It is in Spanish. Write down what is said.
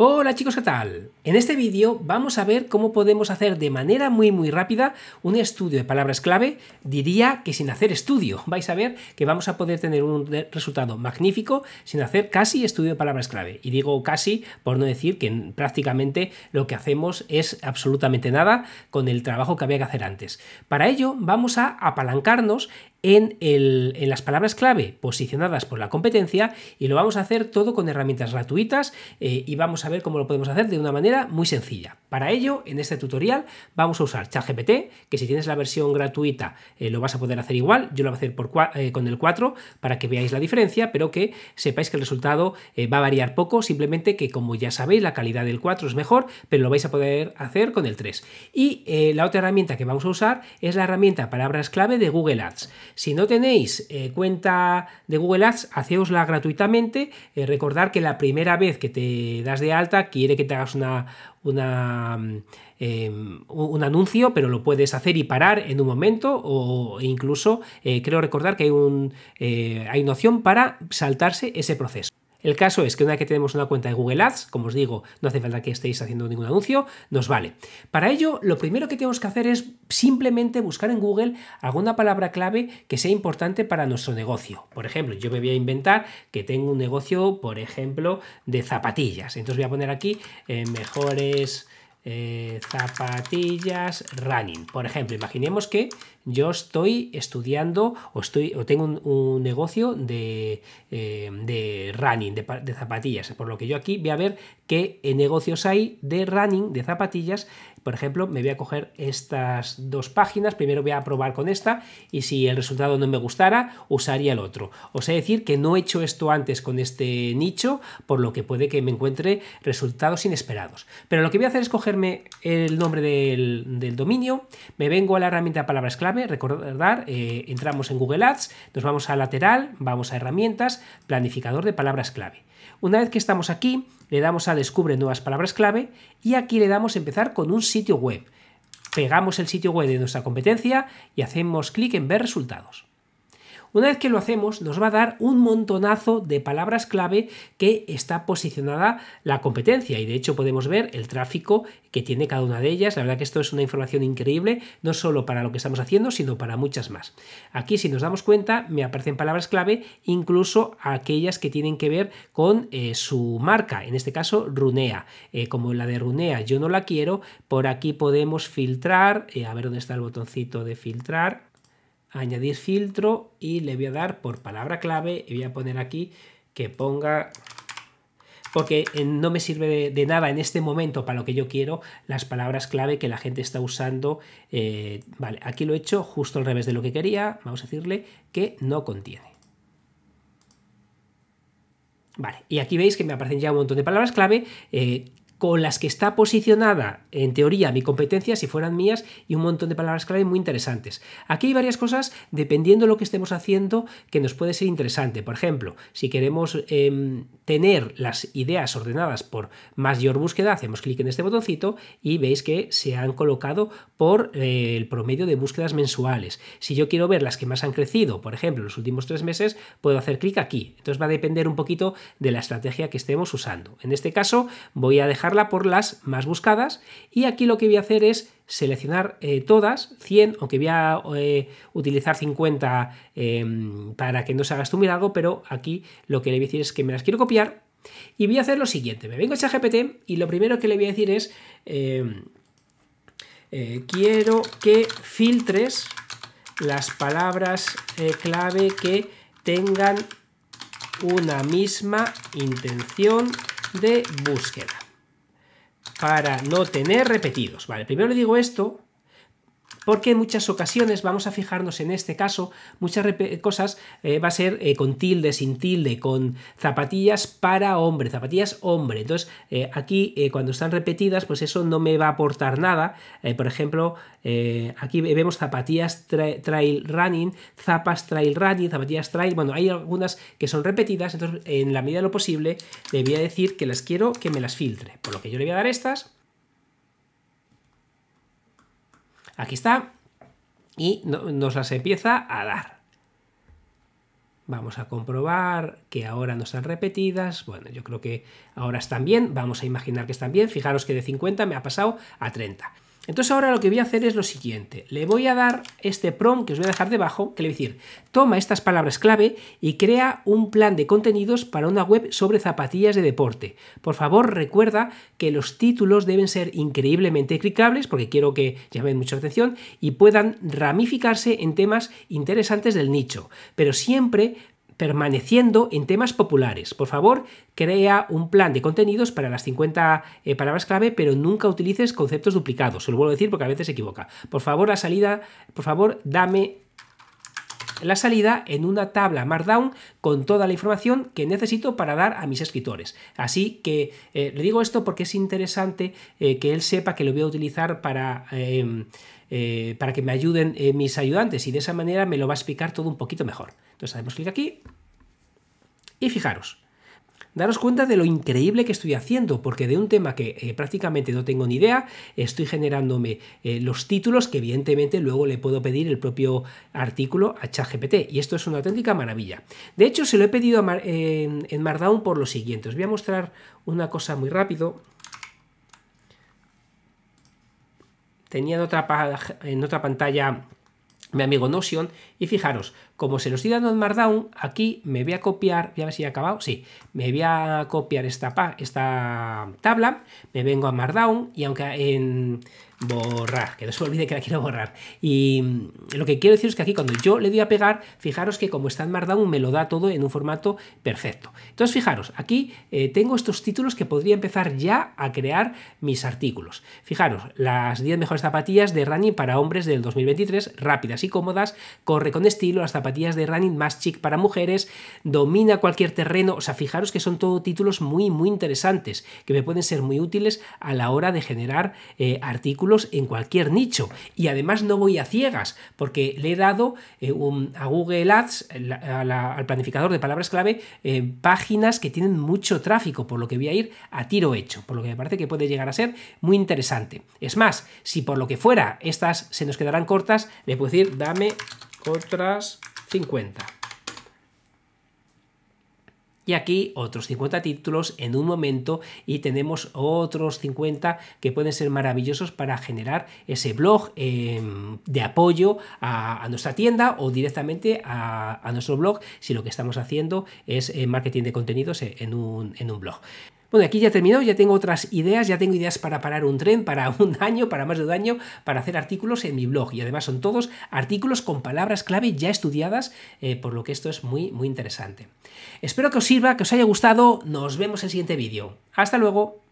Hola chicos, ¿qué tal? En este vídeo vamos a ver cómo podemos hacer de manera muy muy rápida un estudio de palabras clave, diría que sin hacer estudio. Vais a ver que vamos a poder tener un resultado magnífico sin hacer casi estudio de palabras clave. Y digo casi por no decir que prácticamente lo que hacemos es absolutamente nada con el trabajo que había que hacer antes. Para ello vamos a apalancarnos en, las palabras clave posicionadas por la competencia y lo vamos a hacer todo con herramientas gratuitas eh, y vamos a ver cómo lo podemos hacer de una manera muy sencilla. Para ello, en este tutorial vamos a usar ChatGPT, que si tienes la versión gratuita eh, lo vas a poder hacer igual, yo lo voy a hacer eh, con el 4 para que veáis la diferencia, pero que sepáis que el resultado va a variar poco, simplemente que como ya sabéis la calidad del 4 es mejor, pero lo vais a poder hacer con el 3. Y la otra herramienta que vamos a usar es la herramienta palabras clave de Google Ads. Si no tenéis eh, cuenta de Google Ads, hacéosla gratuitamente. Eh, recordar que la primera vez que te das de alta quiere que te hagas una, mm, em, un anuncio, pero lo puedes hacer y parar en un momento o incluso eh, creo recordar que hay, un, hay una opción para saltarse ese proceso. El caso es que una vez que tenemos una cuenta de Google Ads, como os digo, no hace falta que estéis haciendo ningún anuncio, nos vale. Para ello, lo primero que tenemos que hacer es simplemente buscar en Google alguna palabra clave que sea importante para nuestro negocio. Por ejemplo, yo me voy a inventar que tengo un negocio, por ejemplo, de zapatillas. Entonces voy a poner aquí eh, mejores... Eh, zapatillas running. Por ejemplo, imaginemos que yo estoy estudiando o, estoy, o tengo un, negocio de, eh, running, de, zapatillas, por lo que yo aquí voy a ver qué negocios hay de running, de zapatillas. Por ejemplo, me voy a coger estas dos páginas, primero voy a probar con esta y si el resultado no me gustara, usaría el otro. o sea decir que no he hecho esto antes con este nicho, por lo que puede que me encuentre resultados inesperados. Pero lo que voy a hacer es cogerme el nombre del, del dominio, me vengo a la herramienta palabras clave, recordar, eh, entramos en Google Ads, nos vamos a lateral, vamos a herramientas, planificador de palabras clave. Una vez que estamos aquí, le damos a descubre nuevas palabras clave y aquí le damos a empezar con un sitio web. Pegamos el sitio web de nuestra competencia y hacemos clic en ver resultados. Una vez que lo hacemos, nos va a dar un montonazo de palabras clave que está posicionada la competencia y de hecho podemos ver el tráfico que tiene cada una de ellas. La verdad que esto es una información increíble, no solo para lo que estamos haciendo, sino para muchas más. Aquí, si nos damos cuenta, me aparecen palabras clave, incluso aquellas que tienen que ver con eh, su marca, en este caso Runea, eh, como la de Runea yo no la quiero, por aquí podemos filtrar, eh, a ver dónde está el botoncito de filtrar, añadir filtro y le voy a dar por palabra clave y voy a poner aquí que ponga porque no me sirve de nada en este momento para lo que yo quiero las palabras clave que la gente está usando. Eh, vale, aquí lo he hecho justo al revés de lo que quería. Vamos a decirle que no contiene. Vale, y aquí veis que me aparecen ya un montón de palabras clave eh, con las que está posicionada, en teoría, mi competencia si fueran mías y un montón de palabras clave muy interesantes. Aquí hay varias cosas, dependiendo de lo que estemos haciendo, que nos puede ser interesante. Por ejemplo, si queremos em, tener las ideas ordenadas por mayor búsqueda, hacemos clic en este botoncito y veis que se han colocado por eh, el promedio de búsquedas mensuales. Si yo quiero ver las que más han crecido, por ejemplo, en los últimos tres meses, puedo hacer clic aquí. Entonces va a depender un poquito de la estrategia que estemos usando. En este caso, voy a dejar por las más buscadas y aquí lo que voy a hacer es seleccionar eh, todas, 100, aunque voy a eh, utilizar 50 em, para que no se haga tu mirado, pero aquí lo que le voy a decir es que me las quiero copiar y voy a hacer lo siguiente, me vengo a GPT y lo primero que le voy a decir es em, eh, quiero que filtres las palabras clave que tengan una misma intención de búsqueda para no tener repetidos. Vale, primero le digo esto, porque en muchas ocasiones vamos a fijarnos en este caso, muchas eh, cosas eh, va a ser eh, con tilde, sin tilde, con zapatillas para hombre, zapatillas hombre. Entonces, aquí cuando están repetidas, pues eso no me va a aportar nada. por ejemplo, aquí vemos zapatillas trail running, zapas trail running, zapatillas trail. Bueno, hay algunas que son repetidas, entonces en la medida de lo posible le voy a decir que las quiero que me las filtre. Por lo que yo le voy a dar estas Aquí está. Y nos las empieza a dar. Vamos a comprobar que ahora no están repetidas. Bueno, yo creo que ahora están bien. Vamos a imaginar que están bien. Fijaros que de 50 me ha pasado a 30. Entonces ahora lo que voy a hacer es lo siguiente. Le voy a dar este prompt que os voy a dejar debajo, que le voy a decir, toma estas palabras clave y crea un plan de contenidos para una web sobre zapatillas de deporte. Por favor, recuerda que los títulos deben ser increíblemente clicables, porque quiero que llamen mucha atención, y puedan ramificarse en temas interesantes del nicho, pero siempre permaneciendo en temas populares. Por favor, crea un plan de contenidos para las 50 eh, palabras clave, pero nunca utilices conceptos duplicados. Se lo vuelvo a decir porque a veces se equivoca. Por favor, la salida, por favor, dame la salida en una tabla Markdown con toda la información que necesito para dar a mis escritores. Así que eh, le digo esto porque es interesante eh, que él sepa que lo voy a utilizar para... Em, eh, para que me ayuden mis ayudantes y de esa manera me lo va a explicar todo un poquito mejor. Entonces hacemos clic aquí y fijaros, daros cuenta de lo increíble que estoy haciendo, porque de un tema que eh, prácticamente no tengo ni idea, estoy generándome eh, los títulos que evidentemente luego le puedo pedir el propio artículo a ChatGPT. Y esto es una auténtica maravilla. De hecho, se lo he pedido en, en Markdown por lo siguiente. Os voy a mostrar una cosa muy rápido. Tenía otra, en otra pantalla mi amigo Notion. Y fijaros, como se lo estoy dando en Markdown, aquí me voy a copiar, ya a ver si he acabado, sí, me voy a copiar esta, esta tabla, me vengo a Markdown y aunque en, borrar, que no se olvide que la quiero borrar. Y mm, lo que quiero decir es que aquí cuando yo le doy a pegar, fijaros que como está en Markdown me lo da todo en un formato perfecto. Entonces fijaros, aquí eh, tengo estos títulos que podría empezar ya a crear mis artículos. Fijaros, las 10 mejores zapatillas de running para hombres del 2023, rápidas y cómodas, corre con estilo, las zapatillas de running más chic para mujeres, domina cualquier terreno, o sea, fijaros que son todos títulos muy, muy interesantes, que me pueden ser muy útiles a la hora de generar eh, artículos en cualquier nicho. Y además no voy a ciegas, porque le he dado eh, un, a Google Ads, al planificador de palabras clave, eh, páginas que tienen mucho tráfico, por lo que voy a ir a tiro hecho, por lo que me parece que puede llegar a ser muy interesante. Es más, si por lo que fuera estas se nos quedarán cortas, le puedo decir, dame otras 50 y aquí otros 50 títulos en un momento y tenemos otros 50 que pueden ser maravillosos para generar ese blog em, de apoyo a, nuestra tienda o directamente a, nuestro blog si lo que estamos haciendo es eh, marketing de contenidos en en un blog. Bueno, aquí ya he terminado, ya tengo otras ideas, ya tengo ideas para parar un tren, para un año, para más de un año, para hacer artículos en mi blog. Y además son todos artículos con palabras clave ya estudiadas, eh, por lo que esto es muy, muy interesante. Espero que os sirva, que os haya gustado. Nos vemos en el siguiente vídeo. Hasta luego.